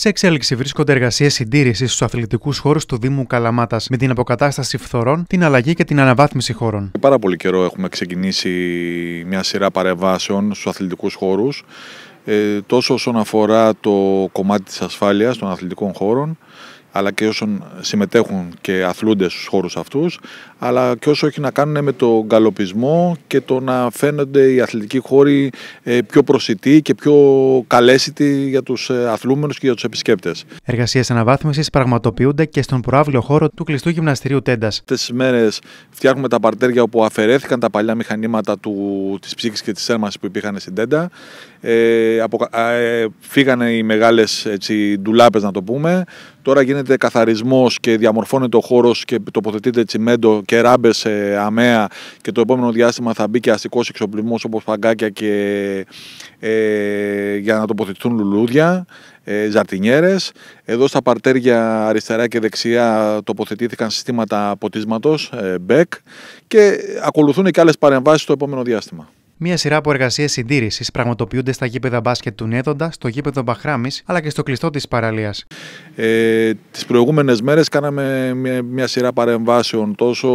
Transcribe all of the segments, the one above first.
Σε εξέλιξη βρίσκονται εργασίες συντήρησης στους αθλητικούς χώρους του Δήμου Καλαμάτας με την αποκατάσταση φθορών, την αλλαγή και την αναβάθμιση χώρων. Πάρα πολύ καιρό έχουμε ξεκινήσει μια σειρά παρεμβάσεων στους αθλητικούς χώρους, ε, τόσο όσον αφορά το κομμάτι της ασφάλειας των αθλητικών χώρων, αλλά και όσων συμμετέχουν και αθλούνται στους χώρους αυτούς, αλλά και όσο έχει να κάνουν με τον καλοπισμό και το να φαίνονται οι αθλητικοί χώροι ε, πιο προσιτοί και πιο καλέσιτοι για τους ε, αθλούμενους και για τους επισκέπτες. Εργασίες αναβάθμισης πραγματοποιούνται και στον προάβλιο χώρο του κλειστού γυμναστηρίου Τέντας. Αυτές τις μέρες φτιάχνουμε τα παρτέρια όπου αφαιρέθηκαν τα παλιά μηχανήματα του, της ψύχης και της έρμασης που υπήρχαν στην Τέντα. Ε, ε, φύγανε οι μεγάλες έτσι, ντουλάπες να το πούμε. Τώρα γίνεται καθαρισμός και διαμορφώνεται ο χώρος και τοποθετείται τσιμέντο και ράμπες αμαία και το επόμενο διάστημα θα μπει και αστικός εξοπλισμός όπως παγκάκια και ε, για να τοποθετηθούν λουλούδια, Εδώ στα παρτέρια αριστερά και δεξιά τοποθετήθηκαν συστήματα ποτίσματος, μπεκ και ακολουθούν και άλλες παρεμβάσεις το επόμενο διάστημα. Μία σειρά από εργασίες συντήρησης πραγματοποιούνται στα γήπεδα μπάσκετ του Νέδοντα, στο γήπεδο Μπαχράμης αλλά και στο κλειστό της παραλίας. Ε, Τις προηγούμενες μέρες κάναμε μια, σειρά παρεμβάσεων τόσο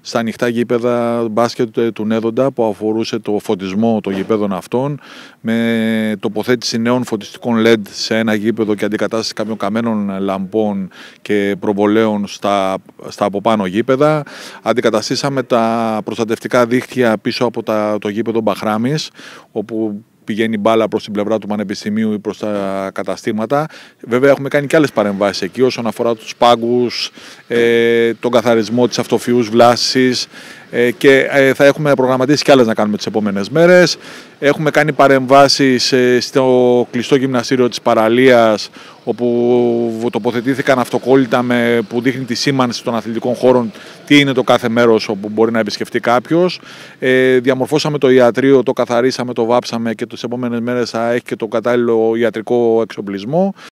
στα ανοιχτά γήπεδα μπάσκετ ε, του Νέδοντα που αφορούσε το φωτισμό των γήπεδων αυτών με τοποθέτηση νέων φωτιστικών LED σε ένα γήπεδο και αντικατάσταση κάποιων καμένων λαμπών και προβολέων στα, στα από πάνω γήπεδα. Αντικαταστήσαμε τα προστατευτικά δίχτυα πίσω από τα, το γήπεδο γήπεδο μπαχράμις όπου πηγαίνει μπάλα προς την πλευρά του Πανεπιστημίου ή προς τα καταστήματα. Βέβαια, έχουμε κάνει και άλλες παρεμβάσεις εκεί όσον αφορά τους πάγκους, ε, τον καθαρισμό της αυτοφιούς βλάσης, ε, και ε, θα έχουμε προγραμματίσει κι άλλες να κάνουμε τις επόμενες μέρες. Έχουμε κάνει παρεμβάσεις ε, στο κλειστό γυμναστήριο της παραλίας όπου τοποθετήθηκαν αυτοκόλλητα με, που δείχνει τη σήμανση των αθλητικών χώρων τι είναι το κάθε μέρος όπου μπορεί να επισκεφτεί κάποιος. Ε, διαμορφώσαμε το ιατρείο, το καθαρίσαμε, το βάψαμε και τις επόμενες μέρες θα έχει και το κατάλληλο ιατρικό εξοπλισμό.